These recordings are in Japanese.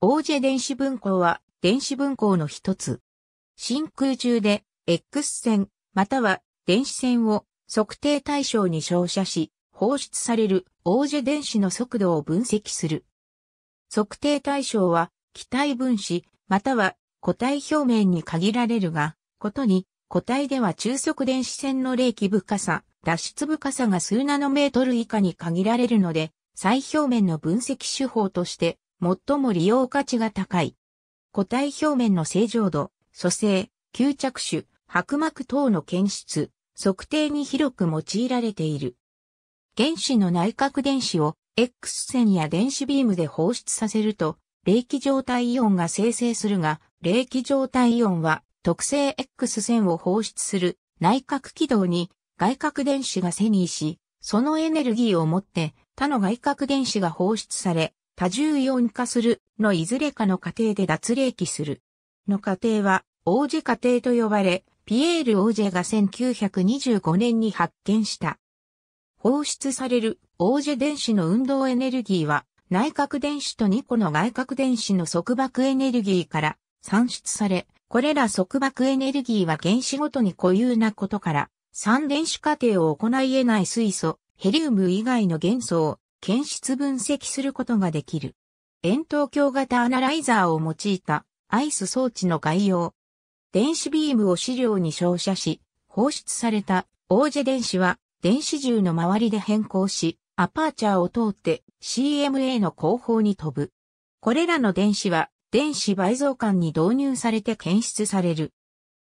オージェ電子分光は電子分光の一つ。真空中で X 線または電子線を測定対象に照射し放出されるオージェ電子の速度を分析する。測定対象は気体分子または固体表面に限られるが、ことに固体では中速電子線の冷気深さ、脱出深さが数ナノメートル以下に限られるので、最表面の分析手法として最も利用価値が高い。個体表面の正常度、蘇生、吸着種、白膜等の検出、測定に広く用いられている。原子の内核電子を X 線や電子ビームで放出させると、冷気状態イオンが生成するが、冷気状態イオンは特性 X 線を放出する内核軌道に外核電子が遷移し、そのエネルギーをもって他の外核電子が放出され、多重四化するのいずれかの過程で脱霊気する。の過程は、王子過程と呼ばれ、ピエール・王子が1925年に発見した。放出される王子電子の運動エネルギーは、内核電子と2個の外核電子の束縛エネルギーから産出され、これら束縛エネルギーは原子ごとに固有なことから、三電子過程を行い得ない水素、ヘリウム以外の元素を検出分析することができる。円筒鏡型アナライザーを用いたアイス装置の概要。電子ビームを資料に照射し、放出されたオージェ電子は電子銃の周りで変更し、アパーチャーを通って CMA の後方に飛ぶ。これらの電子は電子倍増管に導入されて検出される。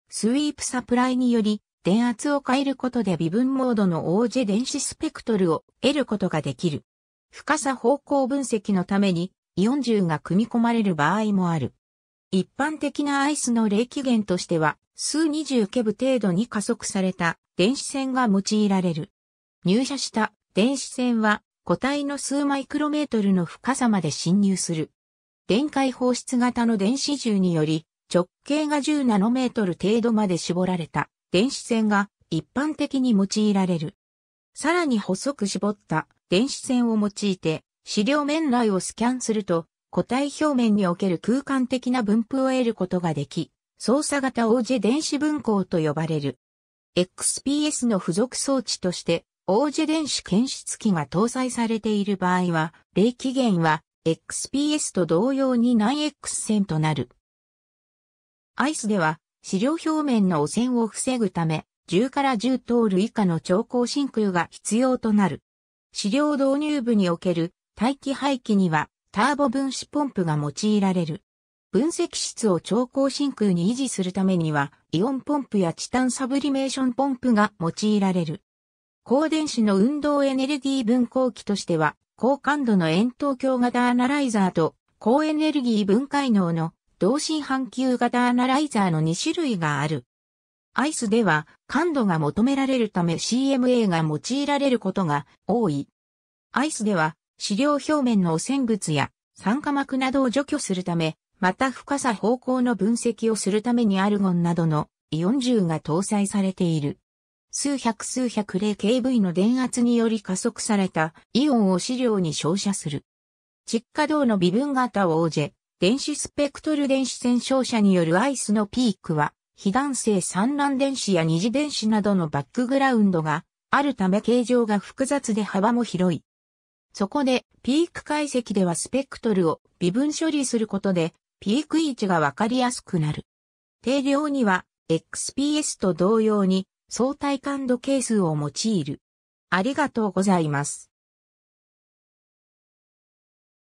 スイープサプライにより電圧を変えることで微分モードのオージェ電子スペクトルを得ることができる。深さ方向分析のためにイオン銃が組み込まれる場合もある。一般的なアイスの冷気源としては、数20ケブ程度に加速された電子線が用いられる。入射した電子線は個体の数マイクロメートルの深さまで侵入する。電解放出型の電子銃により直径が10ナノメートル程度まで絞られた電子線が一般的に用いられる。さらに細く絞った電子線を用いて資料面来をスキャンすると個体表面における空間的な分布を得ることができ、操作型オージェ電子分光と呼ばれる。XPS の付属装置として、オージェ電子検出機が搭載されている場合は、例期限は XPS と同様に内 X 線となる。i イ e では、資料表面の汚染を防ぐため、10から10通る以下の超高真空が必要となる。飼料導入部における大気排気にはターボ分子ポンプが用いられる。分析室を超高真空に維持するためには、イオンポンプやチタンサブリメーションポンプが用いられる。高電子の運動エネルギー分光器としては、高感度の円筒鏡型アナライザーと高エネルギー分解能の同心半球型アナライザーの2種類がある。アイスでは感度が求められるため CMA が用いられることが多い。アイスでは資料表面の汚染物や酸化膜などを除去するため、また深さ方向の分析をするためにアルゴンなどのイオン銃が搭載されている。数百数百例 kV の電圧により加速されたイオンを資料に照射する。窒化銅の微分型オージェ、電子スペクトル電子線照射によるアイスのピークは非弾性散乱電子や二次電子などのバックグラウンドがあるため形状が複雑で幅も広い。そこで、ピーク解析ではスペクトルを微分処理することで、ピーク位置がわかりやすくなる。定量には、XPS と同様に相対感度係数を用いる。ありがとうございます。